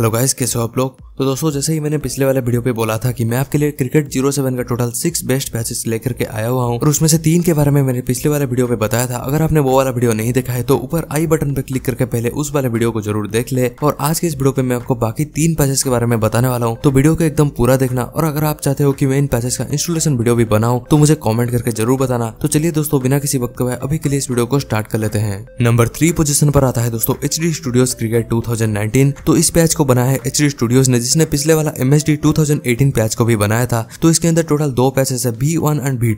hello guys कैसे हो आप लोग तो दोस्तों जैसे ही मैंने पिछले वाले वीडियो पे बोला था कि मैं आपके लिए क्रिकेट जीरो सेवन का टोटल सिक्स बेस्ट बैचेस लेकर के आया हुआ हूँ और उसमें से तीन के बारे में मैंने पिछले वाले वीडियो पे बताया था अगर आपने वो वाला वीडियो नहीं देखा है तो ऊपर आई बटन पे क्लिक करके पहले उस वाले वीडियो को जरूर देख ले और आज के इस वीडियो पे मैं आपको बाकी तीन पैसेज के बारे में बताने वाला हूँ तो वीडियो को एकदम पूरा देखना और अगर आप चाहते हो कि मैं इन पैसेज का इंस्टॉलेशन वीडियो भी बनाऊँ तो मुझे कॉमेंट करके जरूर बताना तो चलिए दोस्तों बिना किसी वक्त का अभी के लिए इस वीडियो को स्टार्ट कर लेते हैं नंबर थ्री पोजिशन पर आता है दोस्तों H D studios cricket two तो इस पैच को बनाया है एच डी स्टूडियोज ने जिसने पिछले वाला M S D two thousand eighteen patch को भी बनाया था तो इसके अंदर टोटल दो पैचेस है बी एंड बी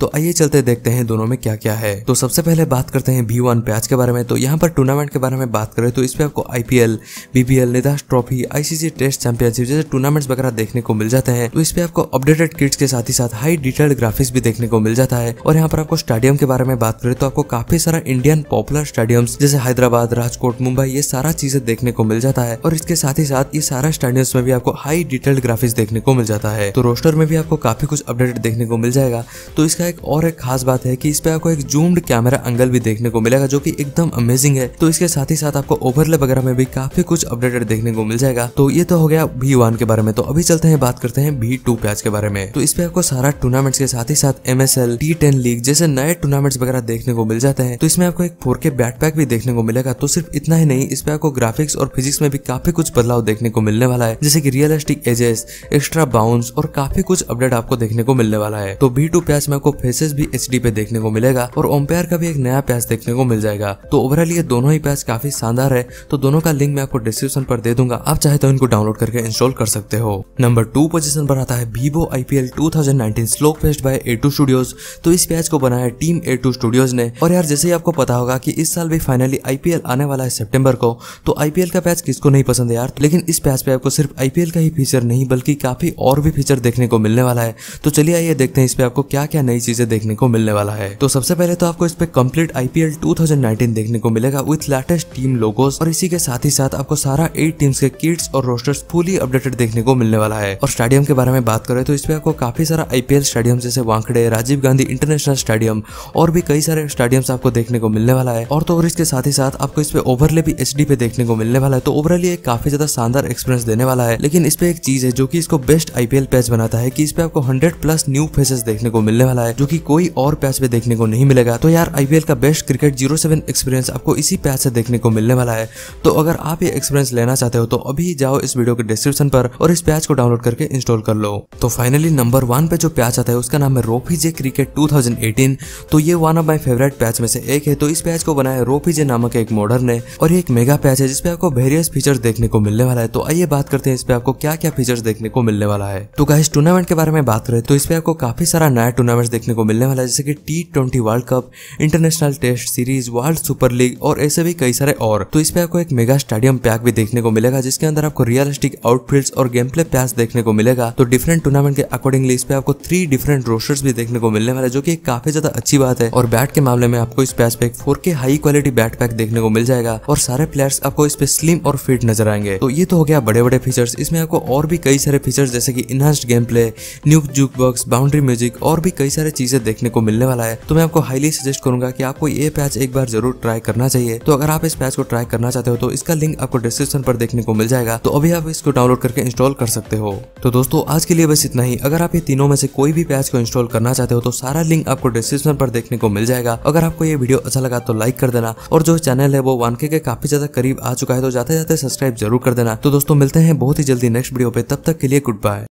तो आइए चलते देखते हैं दोनों में क्या क्या है तो सबसे पहले बात करते हैं बी वन पैच के बारे में तो यहाँ पर टूर्नामेंट के बारे में बात करें तो इस आपको IPL BPL Nidahas trophy ICC test championship जैसे टूर्नामेंट्स वगैरह देखने को मिल जाते हैं तो इस पर आपको अपडेटेड किट्स के साथ ही साथ हाई डिटेल्ड ग्राफिक्स भी देखने को मिल जाता है और यहाँ पर आपको स्टेडियम के बारे में बात करें तो आपको काफी सारा इंडियन पॉपुलर स्टेडियम जैसे हैदराबाद राजकोट मुंबई ये सारा चीजें देखने को मिल जाता है और इसके साथ साथ ही साथ ये सारा स्टैंडर्ड्स में भी आपको हाई डिटेल्ड ग्राफिक्स देखने को मिल जाता है तो रोस्टर में भी आपको काफी कुछ अपडेटेड देखने को मिल जाएगा तो इसका एक और एक खास बात है कि इस पे आपको एक जूम्ड कैमरा एंगल भी देखने को मिलेगा जो कि एकदम अमेजिंग है तो इसके साथ ही साथ आपको ओवरले वगैरह में भी काफी कुछ अपडेटेड देखने को मिल जाएगा तो ये तो हो गया वी के बारे में तो अभी चलते हैं बात करते हैं वी टू के बारे में तो इस पे आपको सारा टूर्नामेंट्स के साथ ही साथ एम एस लीग जैसे नए टूर्नामेंट्स वगैरह देखने को मिल जाते हैं तो इसमें आपको एक फोर के बैट पैक भी देखने को मिलेगा तो सिर्फ इतना ही नहीं इस पे आपको ग्राफिक्स और फिजिक्स में भी काफी कुछ बदलाव देखने को मिलने वाला है जैसे की रियलिस्टिक एजेस एक्स्ट्रा बाउंस और काफी कुछ अपडेट आपको देखने को मिलने वाला है तो बी टू पैच में आपको फेसेस भी एच पे देखने को मिलेगा और ओमपेयर का भी एक नया प्याज देखने को मिल जाएगा तो ओवरऑल ये दोनों ही पैच काफी शानदार है तो दोनों का लिंक मैं आपको डिस्क्रिप्शन पर दे दूंगा आप चाहे तो इनको डाउनलोड करके इंस्टॉल कर सकते हो नंबर टू पोजीशन पर आता है Vivo IPL 2019 slow fest by A two studios तो इस पैच को बनाया टीम ए टू स्टूडियोज ने और यार जैसे ही आपको पता होगा कि इस साल भी फाइनली आईपीएल आने वाला है सितंबर को तो आईपीएल का पैच किसको नहीं पसंद है यार लेकिन इस पैच पे आपको सिर्फ आईपीएल का ही फीचर नहीं बल्कि काफ़ी और भी फीचर देखने को मिलने वाला है तो चलिए आइए देखते हैं इस पे आपको क्या क्या नई चीज़ें देखने को मिलने वाला है तो सबसे पहले तो आपको इस पे कम्प्लीट आईपीएल 2019 देखने को मिलेगा विथ लेटेस्ट टीम लोगोस और इसी के साथ ही साथ आपको सारा एट टीम्स के किट्स और रोस्टर्स फुली अपडेटेड देखने को मिलने वाला है और स्टेडियम के बारे में बात करें तो पे आपको काफी सारा आईपीएल स्टेडियम जैसे वांखड़े राजीव गांधी इंटरनेशनल स्टेडियम और भी कई सारे स्टेडियम्स आपको देखने को मिलने वाला है और तो और इसके साथ ही साथ आपको इस पे ओवरले भी एच पे देखने को मिलने वाला है तो ओवरऑल ये काफी ज्यादा शानदार एक्सपीरियंस देने वाला है लेकिन इस पे एक चीज है जो की इसको बेस्ट आईपीएल पैच बनाता है की इस पे आपको हंड्रेड प्लस न्यू फेसेस देखने को मिलने वाला है जो की कोई और पैच पे देखने को नहीं मिलेगा तो यार आईपीएल का बेस्ट क्रिकेट जीरो एक्सपीरियंस आपको इसी पैच से देखने को मिलने वाला है तो अगर आप ये एक्सपीरियंस लेना चाहते हो तो अभी जाओ इस वीडियो के डिस्क्रिप्शन पर और इस पैच को डाउनलोड करके इंस्टॉल कर लो तो फाइनली नंबर वन पे जो पैच आता है उसका नाम है रोफीजे क्रिकेट 2018 तो ये one of my favourite patch में से एक है तो इस पैच को बनाया रोफीजे नामक एक मॉडर ने और ये एक मेगा पैच है जिसपे आपको वेरियस फीचर देखने को मिलने वाला है तो आइए बात करते हैं इस पे आपको क्या क्या फीचर्स देखने को मिलने वाला है तो गाइस टूर्नामेंट के बारे में बात करें तो इस पे आपको काफी सारा नया टूर्नामेंट देखने को मिलने वाला है जैसे कि T twenty world cup international test series world super league और ऐसे भी कई सारे और तो इस पे आपको एक मेगा स्टेडियम पैक भी देखने को मिलेगा जिसके अंदर आपको रियलिस्टिक आउटफील्ड और गेम प्ले पैस देखने को मिलेगा तो डिफरेंट टूर्नामेंट के अकॉर्डिंगली इस पे आपको थ्री डिफरेंट रोस्टर्स भी देखने को मिलने वाले जो की काफी ज्यादा अच्छी बात है और बैट के मामले में आपको इस पैच पे फोर के हाई क्वालिटी बैट पैक देखने को मिल जाएगा और सारे प्लेयर्स आपको इस पे स्लिम और फिट नजर आएंगे तो ये तो हो गया बड़े बड़े फीचर्स इसमें आपको और भी कई सारे फीचर्स जैसे कि enhanced game play new juke box boundary music और भी कई सारी चीजें देखने को मिलने वाला है तो मैं आपको हाईली सजेस्ट करूंगा कि आपको ये पैच एक बार जरूर ट्राई करना चाहिए तो अगर आप इस पैच को ट्राई करना चाहते हो तो इसका लिंक आपको डिस्क्रिप्शन पर देखने को मिल जाएगा तो अभी आप इसको डाउनलोड करके इंस्टॉल कर सकते हो तो दोस्तों आज के लिए बस इतना ही अगर आप ये तीनों में से कोई भी पैच को इंस्टॉल करना चाहते हो तो सारा लिंक आपको डिस्क्रिप्शन पर देखने को मिल जाएगा अगर आपको ये वीडियो अच्छा लगा तो लाइक कर देना और जो चैनल है वो वन के काफी ज्यादा करीब आ चुका है तो जाते जाते सब्सक्राइब जरूर कर देना तो दोस्तों मिलते हैं बहुत ही जल्दी नेक्स्ट वीडियो पे तब तक के लिए गुड बाय